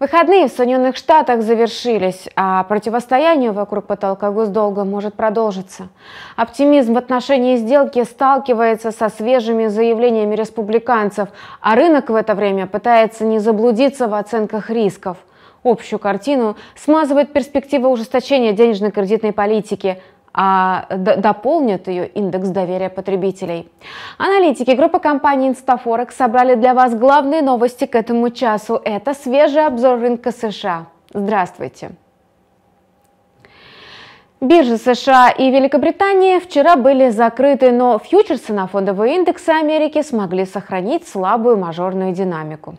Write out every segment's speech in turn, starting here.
Выходные в Соединенных Штатах завершились, а противостояние вокруг потолка госдолга может продолжиться. Оптимизм в отношении сделки сталкивается со свежими заявлениями республиканцев, а рынок в это время пытается не заблудиться в оценках рисков. Общую картину смазывает перспектива ужесточения денежно-кредитной политики – а дополнит ее индекс доверия потребителей. Аналитики группы компаний Instaforex собрали для вас главные новости к этому часу. Это свежий обзор рынка США. Здравствуйте! Биржи США и Великобритании вчера были закрыты, но фьючерсы на фондовые индексы Америки смогли сохранить слабую мажорную динамику.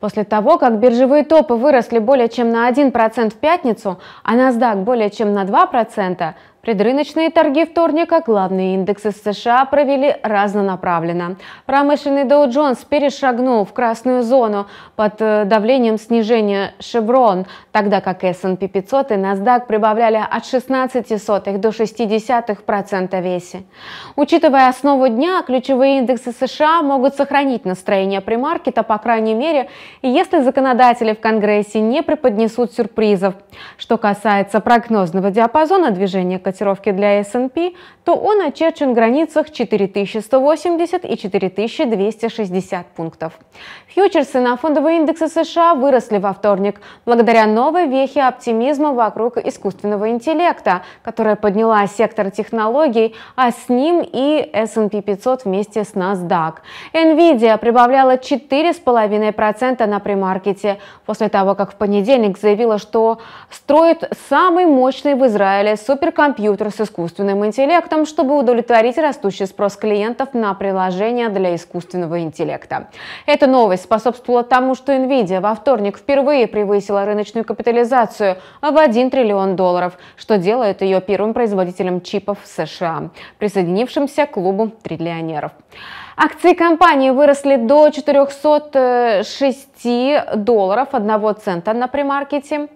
После того, как биржевые топы выросли более чем на 1% в пятницу, а NASDAQ более чем на 2%, Предрыночные торги вторника главные индексы США провели разнонаправленно. Промышленный Dow Jones перешагнул в красную зону под э, давлением снижения Chevron, тогда как S&P 500 и NASDAQ прибавляли от 16 до 0,6% весе. Учитывая основу дня, ключевые индексы США могут сохранить настроение премаркета, по крайней мере, если законодатели в Конгрессе не преподнесут сюрпризов. Что касается прогнозного диапазона движения котировок, котировки для S&P, то он очерчен в границах 4180 и 4260 пунктов. Фьючерсы на фондовые индексы США выросли во вторник благодаря новой вехе оптимизма вокруг искусственного интеллекта, которая подняла сектор технологий, а с ним и S&P 500 вместе с NASDAQ. Nvidia прибавляла 4,5% на премаркете после того, как в понедельник заявила, что строит самый мощный в Израиле суперкомпьютер компьютер с искусственным интеллектом, чтобы удовлетворить растущий спрос клиентов на приложения для искусственного интеллекта. Эта новость способствовала тому, что Nvidia во вторник впервые превысила рыночную капитализацию в 1 триллион долларов, что делает ее первым производителем чипов в США, присоединившимся к клубу триллионеров. Акции компании выросли до 406 э, долларов 1 цента на премаркете.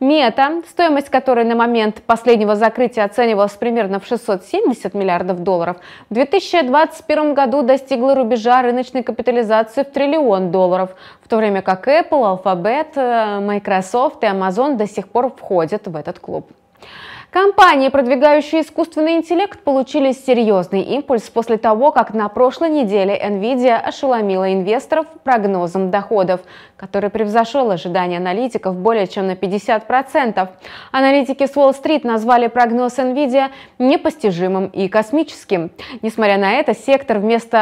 Мета, стоимость которой на момент последнего закрытия оценивалась примерно в 670 миллиардов долларов, в 2021 году достигла рубежа рыночной капитализации в триллион долларов, в то время как Apple, Alphabet, э, Microsoft и Amazon до сих пор входят в этот клуб. Компании, продвигающие искусственный интеллект, получили серьезный импульс после того, как на прошлой неделе NVIDIA ошеломила инвесторов прогнозом доходов, который превзошел ожидания аналитиков более чем на 50%. Аналитики с Уолл-стрит назвали прогноз NVIDIA непостижимым и космическим. Несмотря на это, сектор вместо,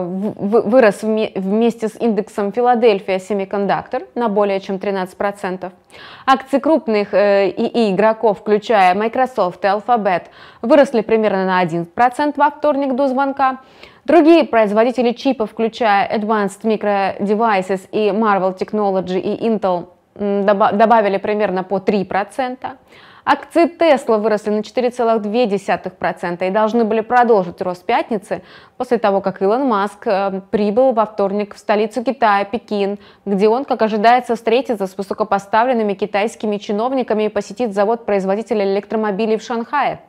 э, вырос вместе с индексом Филадельфия Semiconductor на более чем 13%. Акции крупных э, ИИ игроков, включая включая Microsoft и Alphabet, выросли примерно на 1% во вторник до звонка. Другие производители чипов, включая Advanced Micro Devices и Marvel Technology и Intel – добавили примерно по 3%. Акции Тесла выросли на 4,2% и должны были продолжить рост пятницы после того, как Илон Маск э, прибыл во вторник в столицу Китая, Пекин, где он, как ожидается, встретится с высокопоставленными китайскими чиновниками и посетит завод производителя электромобилей в Шанхае.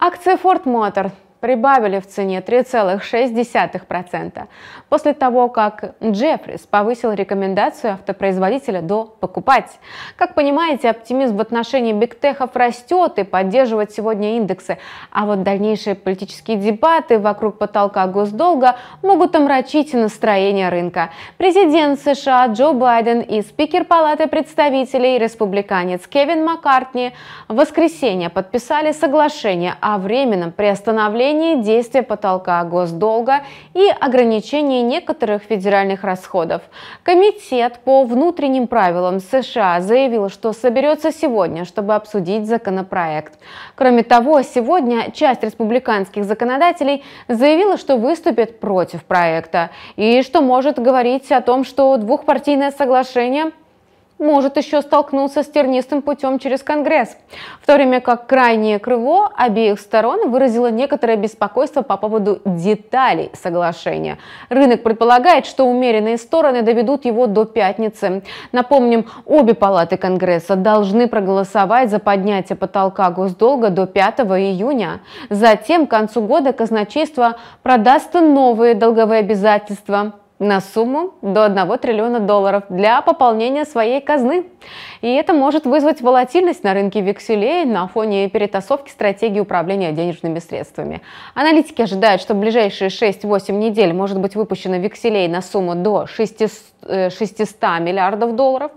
Акции Ford Motor прибавили в цене 3,6%, после того, как Джеффрис повысил рекомендацию автопроизводителя до «покупать». Как понимаете, оптимизм в отношении бигтехов растет и поддерживает сегодня индексы, а вот дальнейшие политические дебаты вокруг потолка госдолга могут омрачить настроение рынка. Президент США Джо Байден и спикер Палаты представителей республиканец Кевин Маккартни в воскресенье подписали соглашение о временном приостановлении снижении действия потолка госдолга и ограничении некоторых федеральных расходов. Комитет по внутренним правилам США заявил, что соберется сегодня, чтобы обсудить законопроект. Кроме того, сегодня часть республиканских законодателей заявила, что выступит против проекта и что может говорить о том, что двухпартийное соглашение – может еще столкнуться с тернистым путем через Конгресс, в то время как крайнее крыло обеих сторон выразило некоторое беспокойство по поводу деталей соглашения. Рынок предполагает, что умеренные стороны доведут его до пятницы. Напомним, обе палаты Конгресса должны проголосовать за поднятие потолка госдолга до 5 июня. Затем к концу года казначейство продаст новые долговые обязательства на сумму до 1 триллиона долларов для пополнения своей казны. И это может вызвать волатильность на рынке векселей на фоне перетасовки стратегии управления денежными средствами. Аналитики ожидают, что в ближайшие 6-8 недель может быть выпущено векселей на сумму до 600 э, миллиардов долларов.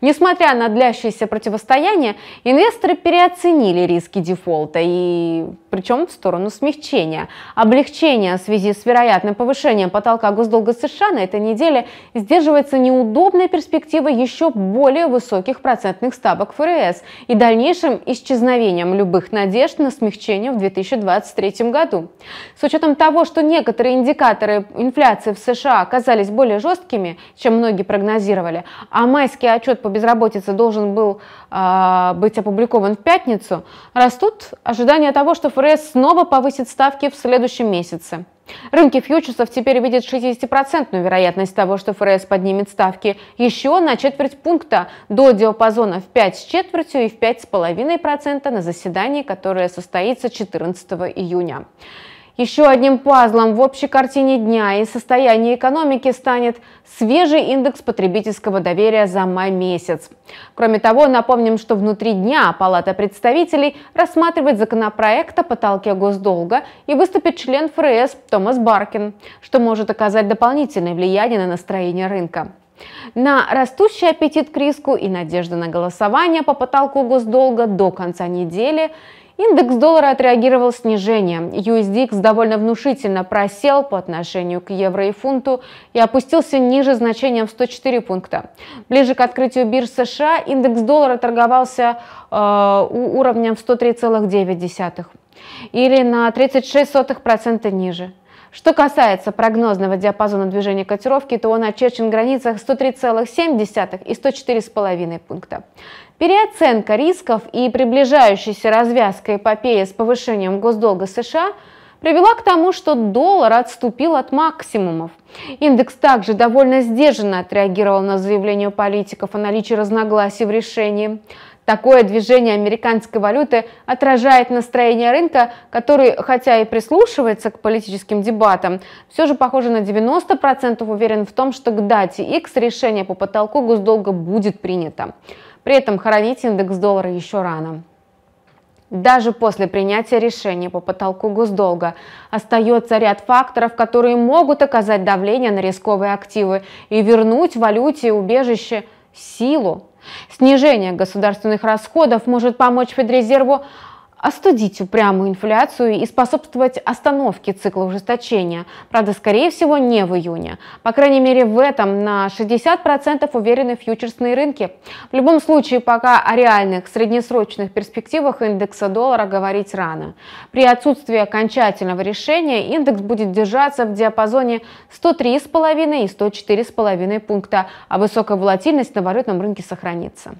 Несмотря на длящееся противостояние, инвесторы переоценили риски дефолта, и причем в сторону смягчения. Облегчение в связи с вероятным повышением потолка госдолга США США на этой неделе сдерживается неудобная перспектива еще более высоких процентных ставок ФРС и дальнейшим исчезновением любых надежд на смягчение в 2023 году. С учетом того, что некоторые индикаторы инфляции в США оказались более жесткими, чем многие прогнозировали, а майский отчет по безработице должен был э, быть опубликован в пятницу, растут ожидания того, что ФРС снова повысит ставки в следующем месяце. Рынки фьючерсов теперь видят 60% вероятность того, что ФРС поднимет ставки еще на четверть пункта до диапазона в 5 с четвертью и в 5,5% на заседании, которое состоится 14 июня. Еще одним пазлом в общей картине дня и состояния экономики станет свежий индекс потребительского доверия за май месяц. Кроме того, напомним, что внутри дня Палата представителей рассматривает законопроект о потолке госдолга и выступит член ФРС Томас Баркин, что может оказать дополнительное влияние на настроение рынка. На растущий аппетит к риску и надежды на голосование по потолку госдолга до конца недели Индекс доллара отреагировал снижением. USDX довольно внушительно просел по отношению к евро и фунту и опустился ниже значения в 104 пункта. Ближе к открытию бирж США индекс доллара торговался э, уровнем в 103,9 или на 36% ниже. Что касается прогнозного диапазона движения котировки, то он очерчен в границах 103,7 и 104,5 пункта. Переоценка рисков и приближающаяся развязка эпопеи с повышением госдолга США – привела к тому, что доллар отступил от максимумов. Индекс также довольно сдержанно отреагировал на заявление политиков о наличии разногласий в решении. Такое движение американской валюты отражает настроение рынка, который, хотя и прислушивается к политическим дебатам, все же, похоже, на 90% уверен в том, что к дате X решение по потолку госдолга будет принято. При этом хоронить индекс доллара еще рано. Даже после принятия решения по потолку госдолга остается ряд факторов, которые могут оказать давление на рисковые активы и вернуть валюте и убежище силу Снижение государственных расходов может помочь Федрезерву остудить упрямую инфляцию и способствовать остановке цикла ужесточения. Правда, скорее всего, не в июне. По крайней мере, в этом на 60% уверены фьючерсные рынки. В любом случае, пока о реальных среднесрочных перспективах индекса доллара говорить рано. При отсутствии окончательного решения индекс будет держаться в диапазоне 103,5 и 104,5 пункта, а высокая волатильность на валютном рынке сохранится.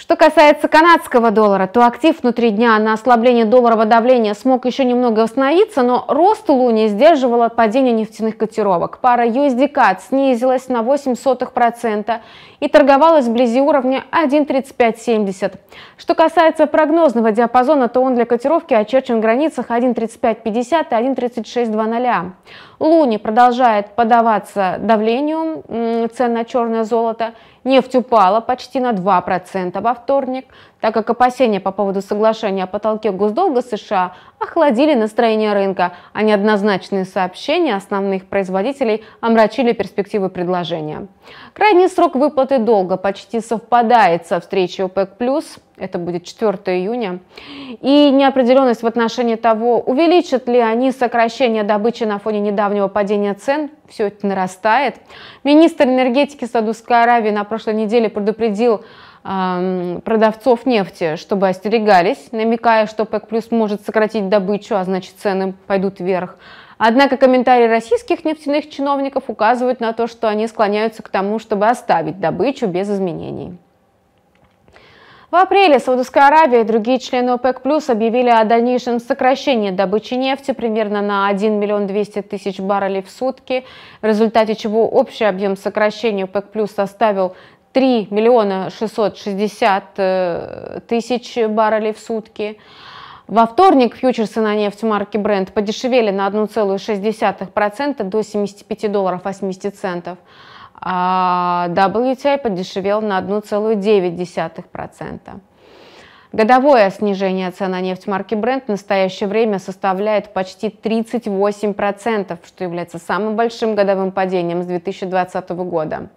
Что касается канадского доллара, то актив внутри дня на ослабление долларового давления смог еще немного восстановиться, но рост луни от падения нефтяных котировок. Пара USD-CAD снизилась на 0,08% и торговалась вблизи уровня 1.3570. Что касается прогнозного диапазона, то он для котировки очерчен в границах 1.3550 и 1.3620. Луне продолжает поддаваться давлению цен на черное золото. Нефть упала почти на 2% во вторник, так как опасения по поводу соглашения о потолке госдолга США охладили настроение рынка, а неоднозначные сообщения основных производителей омрачили перспективы предложения. Крайний срок выплаты долга почти совпадает со встречей ОПЕК+, это будет 4 июня, и неопределенность в отношении того, увеличат ли они сокращение добычи на фоне недавнего падения цен, все это нарастает. Министр энергетики Саудовской Аравии на прошлой неделе предупредил, продавцов нефти, чтобы остерегались, намекая, что ПЭК плюс может сократить добычу, а значит цены пойдут вверх. Однако комментарии российских нефтяных чиновников указывают на то, что они склоняются к тому, чтобы оставить добычу без изменений. В апреле Саудовская Аравия и другие члены ОПЕК+, плюс объявили о дальнейшем сокращении добычи нефти примерно на 1 миллион 200 тысяч баррелей в сутки, в результате чего общий объем сокращения ОПЕК+, плюс составил 3 миллиона 660 э, тысяч баррелей в сутки. Во вторник фьючерсы на нефть марки Brent подешевели на 1,6% до 75 долларов 80 центов, а WTI подешевел на 1,9%. Годовое снижение цен на нефть марки Brent в настоящее время составляет почти 38%, что является самым большим годовым падением с 2020 года.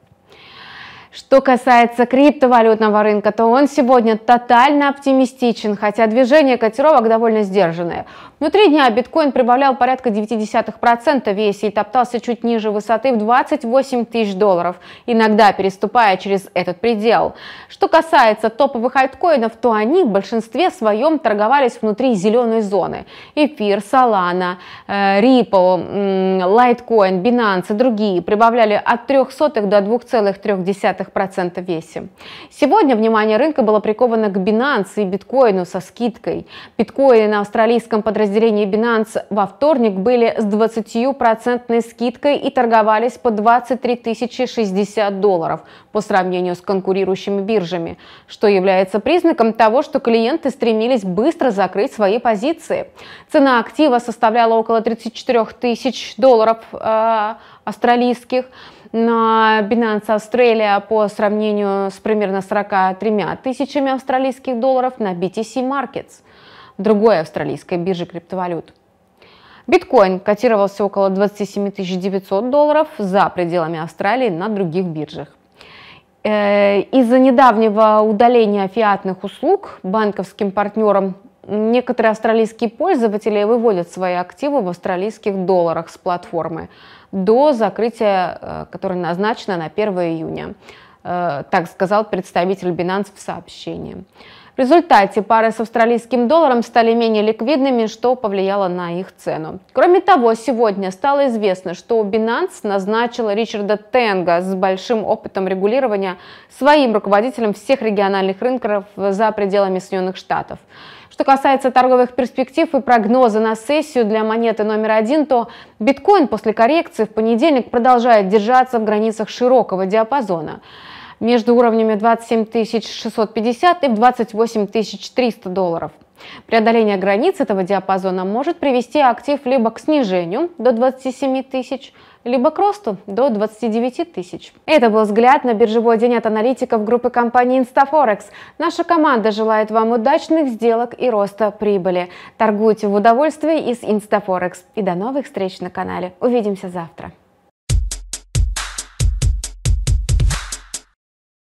Что касается криптовалютного рынка, то он сегодня тотально оптимистичен, хотя движение котировок довольно сдержанное. Внутри дня биткоин прибавлял порядка 0,9% в весе и топтался чуть ниже высоты в 28 тысяч долларов, иногда переступая через этот предел. Что касается топовых альткоинов, то они в большинстве своем торговались внутри зеленой зоны. Эфир, Solana, э, Ripple, Litecoin, Binance и другие прибавляли от 0,03 до 2,3%. 0,2% весе. Сегодня внимание рынка было приковано к Binance и биткоину со скидкой. Биткоины на австралийском подразделении Binance во вторник были с 20% скидкой и торговались по 23 060 долларов по сравнению с конкурирующими биржами, что является признаком того, что клиенты стремились быстро закрыть свои позиции. Цена актива составляла около 34 тысяч долларов э, австралийских на Binance Australia по сравнению с примерно 43 тысячами австралийских долларов на BTC Markets, другой австралийской бирже криптовалют. Биткоин котировался около 27 900 долларов за пределами Австралии на других биржах. Э, из-за недавнего удаления фиатных услуг банковским партнерам некоторые австралийские пользователи выводят свои активы в австралийских долларах с платформы до закрытия, э, которое назначено на 1 июня. Э, так сказал представитель Binance в сообщении. В результате пары с австралийским долларом стали менее ликвидными, что повлияло на их цену. Кроме того, сегодня стало известно, что Binance назначила Ричарда Тенга с большим опытом регулирования своим руководителем всех региональных рынков за пределами Соединенных Штатов. Что касается торговых перспектив и прогноза на сессию для монеты номер один, то биткоин после коррекции в понедельник продолжает держаться в границах широкого диапазона между уровнями 27 650 и 28 300 долларов. Преодоление границ этого диапазона может привести актив либо к снижению до 27 тысяч, либо к росту до 29 тысяч. Это был взгляд на биржевой день от аналитиков группы компании Instaforex. Наша команда желает вам удачных сделок и роста прибыли. Торгуйте в удовольствии из Instaforex. И до новых встреч на канале. Увидимся завтра.